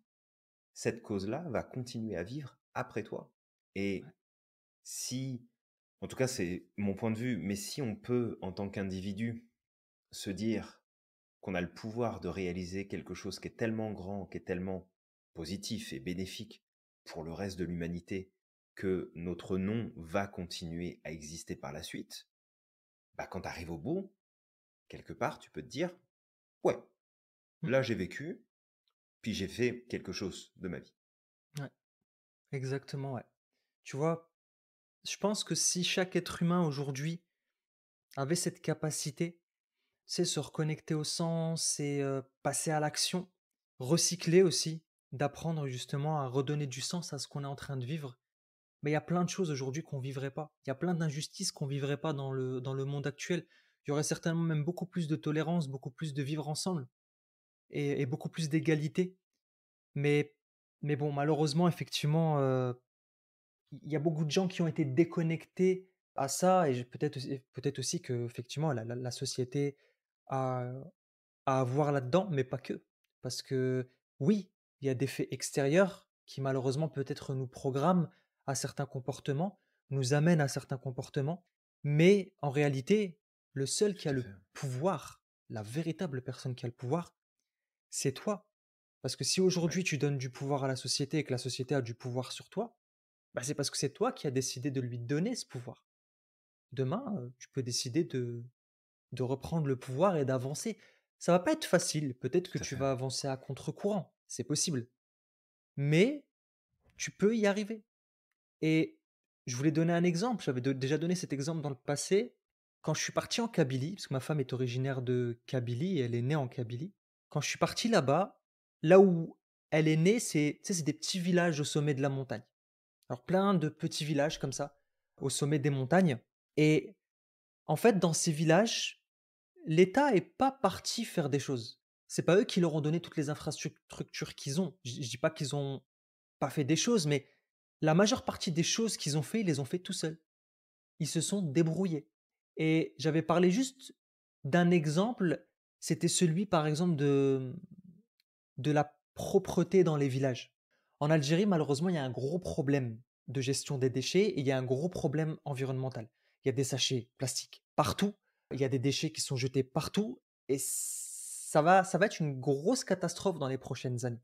cette cause-là va continuer à vivre après toi. Et si, en tout cas c'est mon point de vue, mais si on peut, en tant qu'individu, se dire qu'on a le pouvoir de réaliser quelque chose qui est tellement grand, qui est tellement positif et bénéfique pour le reste de l'humanité, que notre nom va continuer à exister par la suite, bah quand tu arrives au bout, quelque part, tu peux te dire, ouais, mmh. là j'ai vécu, puis j'ai fait quelque chose de ma vie. Ouais. Exactement, ouais. Tu vois, je pense que si chaque être humain aujourd'hui avait cette capacité, c'est se reconnecter au sens et passer à l'action, recycler aussi, d'apprendre justement à redonner du sens à ce qu'on est en train de vivre. Mais il y a plein de choses aujourd'hui qu'on ne vivrait pas. Il y a plein d'injustices qu'on ne vivrait pas dans le, dans le monde actuel il y aurait certainement même beaucoup plus de tolérance, beaucoup plus de vivre ensemble et, beaucoup plus d'égalité. Mais, mais bon, malheureusement, effectivement, euh, il y a beaucoup de gens qui ont été déconnectés à ça et peut-être peut-être aussi que effectivement la, la société a à avoir là-dedans, mais pas que, parce que oui, il y a des faits extérieurs qui malheureusement peut-être nous programment à certains comportements, nous amènent à certains comportements, mais en réalité, le seul qui a le pouvoir, la véritable personne qui a le pouvoir, c'est toi. Parce que si aujourd'hui tu donnes du pouvoir à la société et que la société a du pouvoir sur toi, bah, c'est parce que c'est toi qui as décidé de lui donner ce pouvoir. Demain, euh, tu peux décider de, de reprendre le pouvoir et d'avancer. Ça va pas être facile. Peut-être que tu vas avancer à contre-courant. C'est possible. Mais tu peux y arriver. Et je voulais donner un exemple. J'avais déjà donné cet exemple dans le passé quand je suis parti en Kabylie, parce que ma femme est originaire de Kabylie et elle est née en Kabylie, quand je suis parti là-bas, là où elle est née, c'est des petits villages au sommet de la montagne. Alors plein de petits villages comme ça, au sommet des montagnes. Et en fait, dans ces villages, l'État est pas parti faire des choses. C'est pas eux qui leur ont donné toutes les infrastructures qu'ils ont. Je dis pas qu'ils ont pas fait des choses, mais la majeure partie des choses qu'ils ont fait, ils les ont fait tout seuls. Ils se sont débrouillés. Et j'avais parlé juste d'un exemple, c'était celui par exemple de, de la propreté dans les villages. En Algérie, malheureusement, il y a un gros problème de gestion des déchets et il y a un gros problème environnemental. Il y a des sachets plastiques partout, il y a des déchets qui sont jetés partout et ça va, ça va être une grosse catastrophe dans les prochaines années.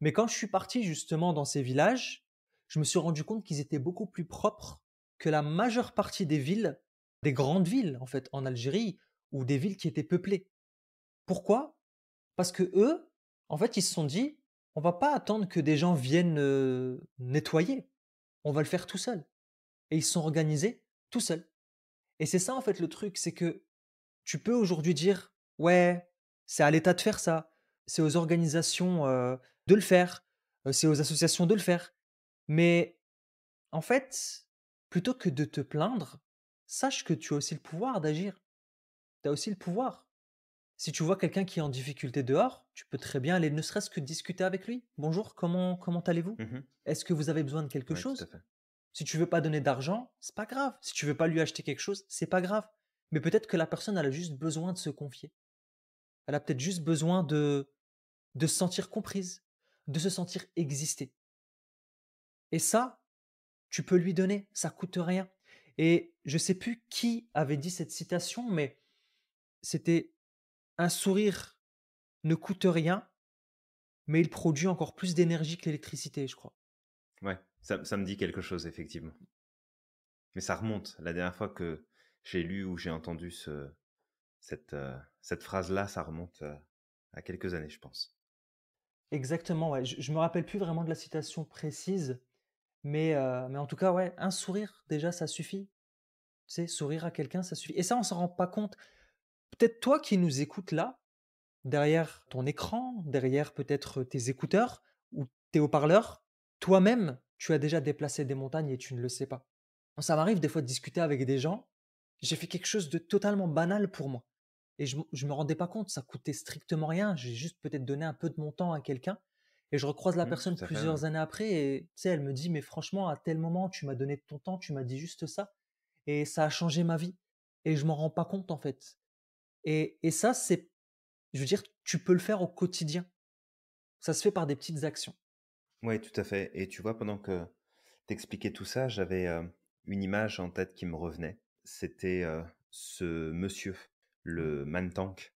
Mais quand je suis parti justement dans ces villages, je me suis rendu compte qu'ils étaient beaucoup plus propres que la majeure partie des villes des grandes villes en fait en Algérie ou des villes qui étaient peuplées. Pourquoi Parce que eux, en fait, ils se sont dit, on va pas attendre que des gens viennent euh, nettoyer, on va le faire tout seul. Et ils se sont organisés tout seuls. Et c'est ça en fait le truc, c'est que tu peux aujourd'hui dire, ouais, c'est à l'État de faire ça, c'est aux organisations euh, de le faire, euh, c'est aux associations de le faire. Mais en fait, plutôt que de te plaindre, sache que tu as aussi le pouvoir d'agir. Tu as aussi le pouvoir. Si tu vois quelqu'un qui est en difficulté dehors, tu peux très bien aller ne serait-ce que discuter avec lui. Bonjour, comment comment allez-vous mmh Est-ce que vous avez besoin de quelque chose Si tu veux pas donner d'argent, c'est pas grave. Si tu veux pas lui acheter quelque chose, c'est pas grave. Mais peut-être que la personne elle a juste besoin de se confier. Elle a peut-être juste besoin de de se sentir comprise, de se sentir exister. Et ça, tu peux lui donner, ça coûte rien. Et je ne sais plus qui avait dit cette citation, mais c'était un sourire ne coûte rien, mais il produit encore plus d'énergie que l'électricité, je crois. Ouais, ça, me dit quelque chose, effectivement. Mais ça remonte. La dernière fois que j'ai lu ou j'ai entendu cette, euh, cette phrase-là, ça remonte euh, à quelques années, je pense. Exactement, ouais. Je, ne me rappelle plus vraiment de la citation précise, mais, euh, mais en tout cas, ouais, un sourire, déjà, ça suffit. Tu sais, sourire à quelqu'un, ça suffit. Et ça, on s'en rend pas compte. Peut-être toi qui nous écoutes là, derrière ton écran, derrière peut-être tes écouteurs ou tes haut-parleurs, toi-même, tu as déjà déplacé des montagnes et tu ne le sais pas. Ça m'arrive des fois de discuter avec des gens, j'ai fait quelque chose de totalement banal pour moi. Et je ne me rendais pas compte, ça coûtait strictement rien, j'ai juste peut-être donné un peu de mon temps à quelqu'un et je recroise la mmh, personne plusieurs années après et elle me dit mais franchement à tel moment tu m'as donné ton temps, tu m'as dit juste ça et ça a changé ma vie et je m'en rends pas compte en fait. Et, et ça c'est je veux dire tu peux le faire au quotidien. Ça se fait par des petites actions. Oui, tout à fait. Et tu vois pendant que t'expliquais tout ça, j'avais euh, une image en tête qui me revenait. C'était euh, ce monsieur, mmh. le man tank,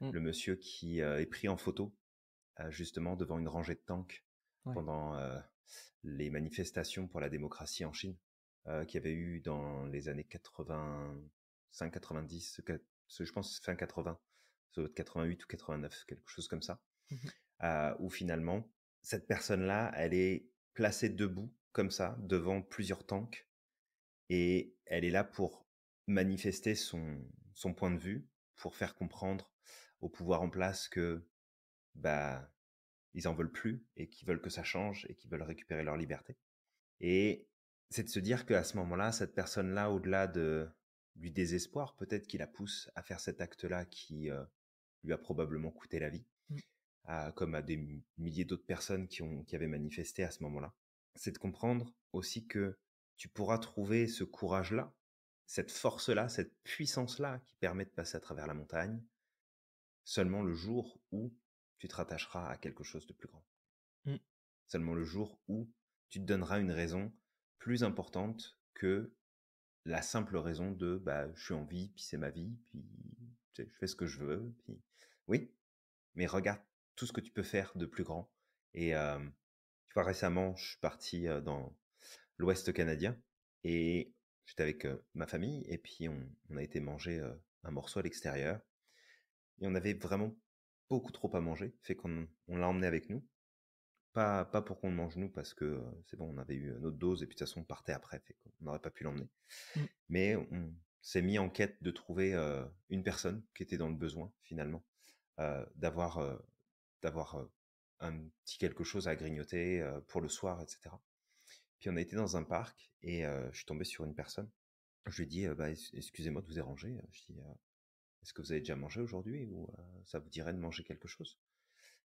mmh. le monsieur qui euh, est pris en photo euh, justement devant une rangée de tanks pendant euh, les manifestations pour la démocratie en Chine, euh, qui avait eu dans les années 85, 90, je pense fin 80, 88 ou 89, quelque chose comme ça, mmh où finalement cette personne-là, elle est placée debout comme ça devant plusieurs tanks et elle est là pour manifester son, son point de vue, pour faire comprendre au pouvoir en place que bah, ils en veulent plus et qui veulent que ça change et qui veulent récupérer leur liberté. Et c'est de se dire qu'à ce moment-là, cette personne-là, au-delà de, du désespoir, peut-être qui la pousse à faire cet acte-là qui euh, lui a probablement coûté la vie, mmh. comme à des milliers d'autres personnes qui, ont, qui avaient manifesté à ce moment-là. C'est de comprendre aussi que tu pourras trouver ce courage-là, cette force-là, cette puissance-là qui permet de passer à travers la montagne, seulement le jour où tu te rattacheras à quelque chose de plus grand. Mmh. Seulement le jour où tu te donneras une raison plus importante que la simple raison de bah, je suis en vie, puis c'est ma vie, puis je fais ce que je veux. Puis... Oui, mais regarde tout ce que tu peux faire de plus grand. Et tu vois, récemment, je suis parti dans l'Ouest canadien et j'étais avec ma famille et puis on, a été manger un morceau à l'extérieur. Et on avait vraiment beaucoup trop à manger, fait qu'on l'a emmené avec nous. Pas, pas pour qu'on mange nous, parce que euh, c'est bon, on avait eu notre dose et puis de toute façon on partait après, fait qu'on n'aurait pas pu l'emmener. Mmh. Mais on s'est mis en quête de trouver euh, une personne qui était dans le besoin finalement, euh, d'avoir d'avoir un petit quelque chose à grignoter pour le soir, etc. Puis on a été dans un parc et je suis tombé sur une personne. Je lui ai dit, «Bah, excusez-moi de vous déranger. Je dis, est-ce que vous avez déjà mangé aujourd'hui ou euh, ça vous dirait de manger quelque chose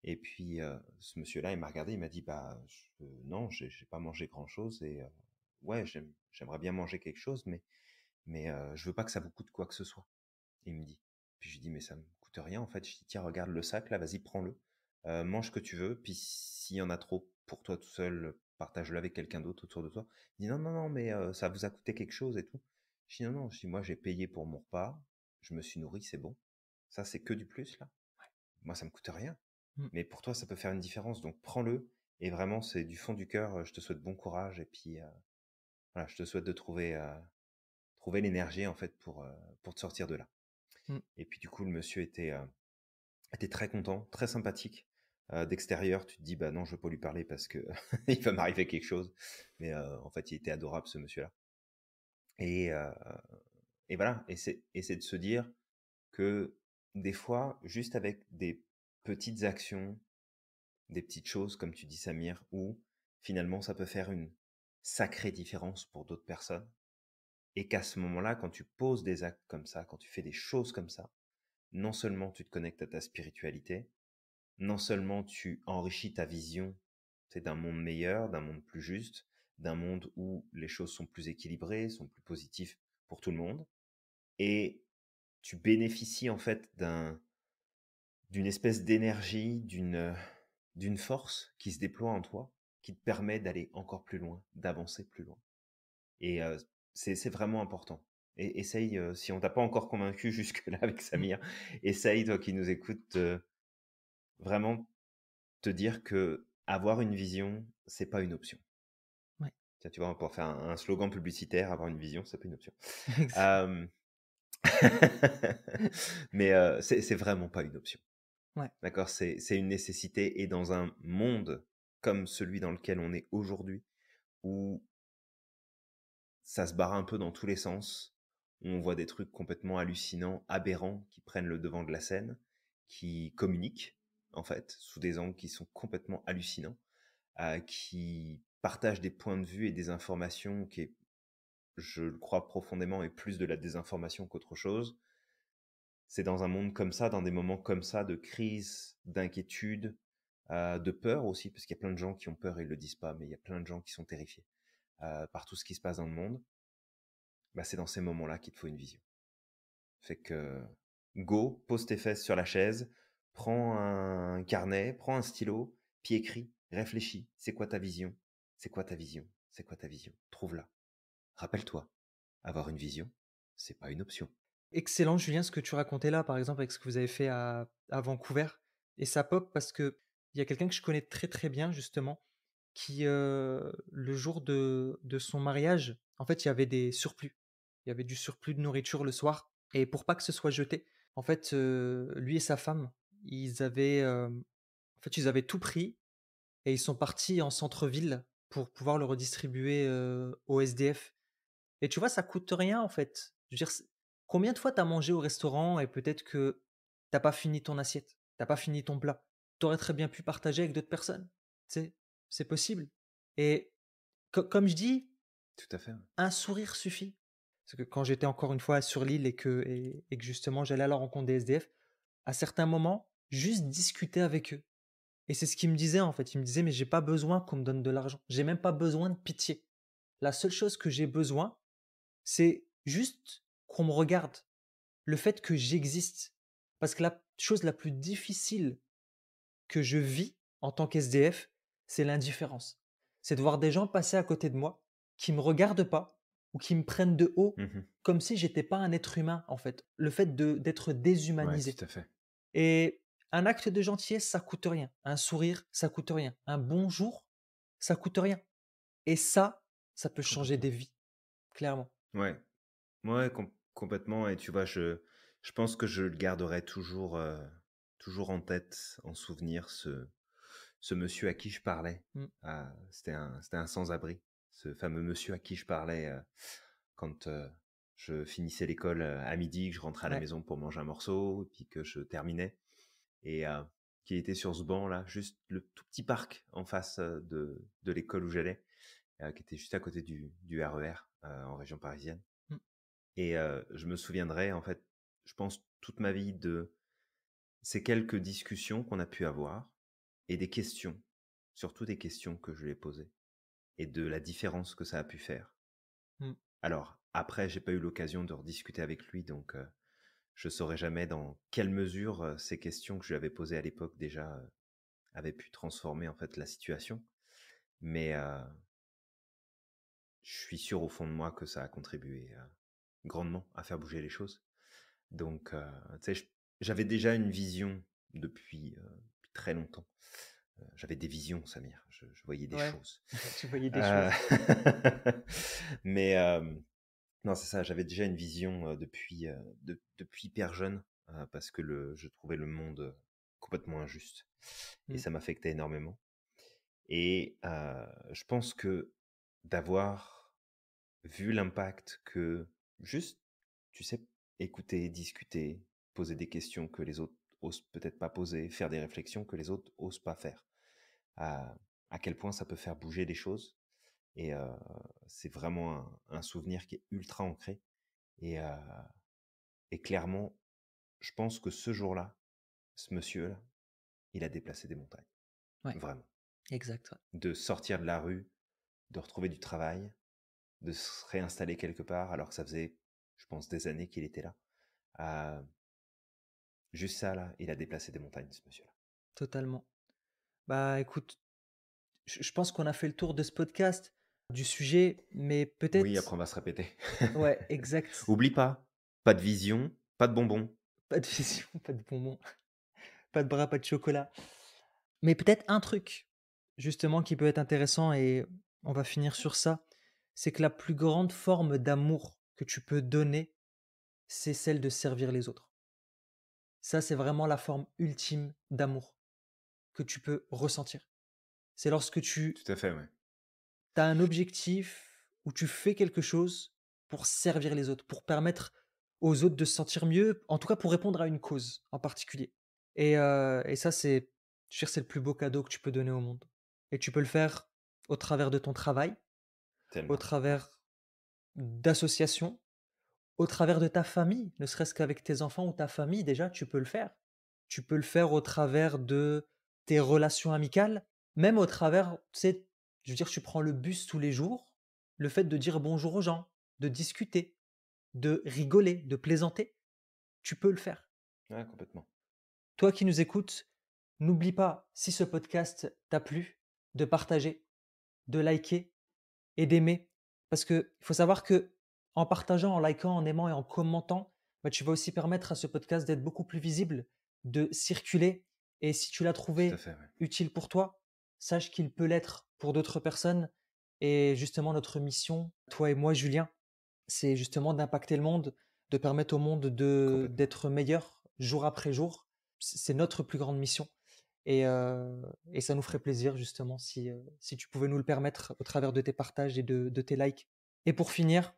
Et puis euh, ce monsieur-là, il m'a regardé, il m'a dit bah euh, non, j'ai, pas mangé grand-chose et ouais, j'aimerais bien manger quelque chose, mais mais je veux pas que ça vous coûte quoi que ce soit. Il me dit. Puis je lui dis mais ça me coûte rien en fait. Je dis tiens regarde le sac là, vas-y prends-le, mange ce que tu veux. Puis s'il y en a trop pour toi tout seul, partage-le avec quelqu'un d'autre autour de toi. Il dit non non non mais ça vous a coûté quelque chose et tout. Je dis non non, je dis moi j'ai payé pour mon repas, je me suis nourri, c'est bon. Ça, c'est que du plus, là. Moi, ça me coûte rien. Mmh. Mais pour toi, ça peut faire une différence. Donc, prends-le. Et vraiment, c'est du fond du cœur. Je te souhaite bon courage. Et puis, euh, voilà, je te souhaite de trouver, euh, trouver l'énergie, en fait, pour, euh, pour te sortir de là. Mmh. Et puis, du coup, le monsieur était, était très content, très sympathique. D'extérieur, tu te dis, bah non, je veux pas lui parler parce que il va m'arriver quelque chose. Mais en fait, il était adorable, ce monsieur-là. Et, et voilà, et c'est de se dire que des fois, juste avec des petites actions, des petites choses, comme tu dis Samir, où finalement ça peut faire une sacrée différence pour d'autres personnes, et qu'à ce moment-là, quand tu poses des actes comme ça, quand tu fais des choses comme ça, non seulement tu te connectes à ta spiritualité, non seulement tu enrichis ta vision d'un monde meilleur, d'un monde plus juste, d'un monde où les choses sont plus équilibrées, sont plus positives pour tout le monde, et tu bénéficies en fait d'une espèce d'énergie, d'une force qui se déploie en toi, qui te permet d'aller encore plus loin, d'avancer plus loin. Et c'est vraiment important. Et essaye, si on t'a pas encore convaincu jusque-là avec mmh. Samir, essaye, toi qui nous écoutes, vraiment te dire que avoir une vision, c'est pas une option. Ouais. tu vois, pour faire un, slogan publicitaire, avoir une vision, c'est pas une option. Mais c'est vraiment pas une option. Ouais. D'accord C'est une nécessité. Et dans un monde comme celui dans lequel on est aujourd'hui, où ça se barre un peu dans tous les sens, où on voit des trucs complètement hallucinants, aberrants, qui prennent le devant de la scène, qui communiquent, en fait, sous des angles qui sont complètement hallucinants, qui partagent des points de vue et des informations qui je le crois profondément, et plus de la désinformation qu'autre chose. C'est dans un monde comme ça, dans des moments comme ça de crise, d'inquiétude, euh, de peur aussi, parce qu'il y a plein de gens qui ont peur et ils le disent pas, mais il y a plein de gens qui sont terrifiés euh, par tout ce qui se passe dans le monde. Bah, c'est dans ces moments-là qu'il te faut une vision. Fait que go, pose tes fesses sur la chaise, prends un carnet, prends un stylo, puis écris, réfléchis. C'est quoi ta vision C'est quoi ta vision C'est quoi ta vision Trouve-la. Rappelle-toi, avoir une vision, c'est pas une option. Excellent, Julien, ce que tu racontais là, par exemple, avec ce que vous avez fait à, Vancouver. Et ça pop parce que il y a quelqu'un que je connais très très bien, justement, qui, euh, le jour de, son mariage, en fait, il y avait des surplus. Il y avait du surplus de nourriture le soir. Et pour pas que ce soit jeté, en fait, euh, lui et sa femme, ils avaient, euh, en fait, ils avaient tout pris et ils sont partis en centre-ville pour pouvoir le redistribuer au SDF et tu vois, ça coûte rien en fait. Je veux dire, combien de fois t'as mangé au restaurant et peut-être que t'as pas fini ton assiette, t'as pas fini ton plat. T'aurais très bien pu partager avec d'autres personnes. Tu sais, c'est possible. Et comme je dis, tout à fait. Un sourire suffit. Parce que quand j'étais encore une fois sur l'île et que, justement j'allais à la rencontre des SDF, à certains moments, juste discuter avec eux. Et c'est ce qu'ils me disaient en fait. Ils me disaient mais j'ai pas besoin qu'on me donne de l'argent. J'ai même pas besoin de pitié. La seule chose que j'ai besoin, c'est juste qu'on me regarde, le fait que j'existe. Parce que la chose la plus difficile que je vis en tant qu'SDF, c'est l'indifférence. C'est de voir des gens passer à côté de moi qui me regardent pas ou qui me prennent de haut mmh comme si j'étais pas un être humain en fait. Le fait d'être déshumanisé. tout à fait. Et un acte de gentillesse, ça coûte rien. Un sourire, ça coûte rien. Un bonjour, ça coûte rien. Et ça, ça peut changer des vies, clairement. Ouais. Ouais, complètement. Et tu vois, je, je pense que je le garderai toujours, euh, toujours en tête, en souvenir, ce, ce monsieur à qui je parlais. Mmh. Ah, c'était un, c'était un sans-abri. Ce fameux monsieur à qui je parlais euh, quand euh, je finissais l'école à midi, que je rentrais à la maison pour manger un morceau, et puis que je terminais. Et qui était sur ce banc-là, juste le tout petit parc en face de, de l'école où j'allais. Euh, qui était juste à côté du, du RER e euh, en région parisienne. Mmh. Et euh, je me souviendrai, en fait, je pense toute ma vie de ces quelques discussions qu'on a pu avoir et des questions, surtout des questions que je lui ai posées et de la différence que ça a pu faire. Mmh. Alors, après, j'ai pas eu l'occasion de rediscuter avec lui, donc je je saurais jamais dans quelle mesure ces questions que je lui avais posées à l'époque déjà avaient pu transformer en fait la situation. Mais je suis sûr au fond de moi que ça a contribué euh, grandement à faire bouger les choses. Donc, euh, tu sais, j'avais déjà une vision depuis, euh, très longtemps. J'avais des visions, Samir. Je, voyais des choses. tu voyais des choses. Mais non, c'est ça. J'avais déjà une vision depuis, depuis hyper jeune parce que le, je trouvais le monde complètement injuste et mmh. ça m'affectait énormément. Et je pense que d'avoir vu l'impact que juste, tu sais, écouter, discuter, poser des questions que les autres osent peut-être pas poser, faire des réflexions que les autres osent pas faire. À, quel point ça peut faire bouger des choses. Et c'est vraiment un, souvenir qui est ultra ancré. Et, et clairement, je pense que ce jour-là, ce monsieur-là, il a déplacé des montagnes. Vraiment. Exact. De sortir de la rue, de retrouver du travail, de se réinstaller quelque part alors que ça faisait, je pense, des années qu'il était là. juste ça, là, il a déplacé des montagnes, ce monsieur-là. Totalement. Bah écoute, je pense qu'on a fait le tour de ce podcast, du sujet, mais peut-être... Oui, après on va se répéter. ouais, exact. Oublie pas, pas de vision, pas de bonbons. Pas de vision, pas de bonbons. pas de bras, pas de chocolat. Mais peut-être un truc, justement, qui peut être intéressant, et on va finir sur ça c'est que la plus grande forme d'amour que tu peux donner, c'est celle de servir les autres. Ça, c'est vraiment la forme ultime d'amour que tu peux ressentir. C'est lorsque tu... Tout à fait, oui. Tu as un objectif où tu fais quelque chose pour servir les autres, pour permettre aux autres de se sentir mieux, en tout cas pour répondre à une cause en particulier. Et, euh, ça, c'est, c'est le plus beau cadeau que tu peux donner au monde. Et tu peux le faire au travers de ton travail, au travers d'associations, au travers de ta famille, ne serait-ce qu'avec tes enfants ou ta famille, déjà, tu peux le faire. Tu peux le faire au travers de tes relations amicales, même au travers, tu je veux dire, tu prends le bus tous les jours, le fait de dire bonjour aux gens, de discuter, de rigoler, de plaisanter, tu peux le faire. Ouais, complètement. Toi qui nous écoutes, n'oublie pas, si ce podcast t'a plu, de partager, de liker, et d'aimer. Parce qu'il faut savoir que en partageant, en likant, en aimant et en commentant, bah, tu vas aussi permettre à ce podcast d'être beaucoup plus visible, de circuler. Et si tu l'as trouvé utile pour toi, sache qu'il peut l'être pour d'autres personnes. Et justement, notre mission, toi et moi, Julien, c'est justement d'impacter le monde, de permettre au monde de, d'être meilleur jour après jour. C'est notre plus grande mission. Et, ça nous ferait plaisir justement si, tu pouvais nous le permettre au travers de tes partages et de, tes likes. Et pour finir,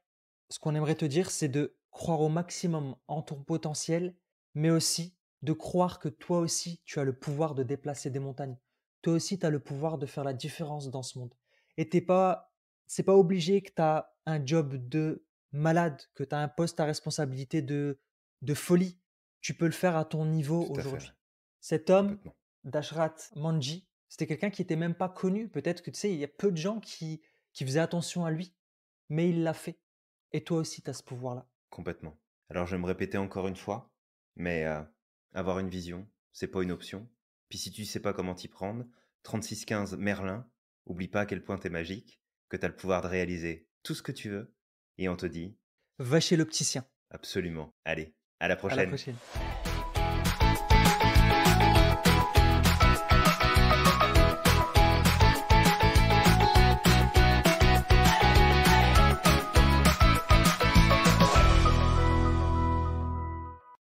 ce qu'on aimerait te dire, c'est de croire au maximum en ton potentiel, mais aussi de croire que toi aussi, tu as le pouvoir de déplacer des montagnes. Toi aussi, tu as le pouvoir de faire la différence dans ce monde. Et t'es pas, c'est pas obligé que tu as un job de malade, que tu as un poste à responsabilité de, de folie. Tu peux le faire à ton niveau aujourd'hui. Cet homme, d'Ashrat Manji. C'était quelqu'un qui était même pas connu. Peut-être que tu sais, il y a peu de gens qui, qui faisaient attention à lui, mais il l'a fait. Et toi aussi, tu as ce pouvoir-là. Complètement. Alors je vais me répéter encore une fois, mais avoir une vision, c'est pas une option. Puis si tu sais pas comment t'y prendre, 3615 Merlin, oublie pas à quel point t'es magique, que t'as le pouvoir de réaliser tout ce que tu veux, et on te dit... Va chez l'opticien. Absolument. Allez, à la prochaine. À la prochaine.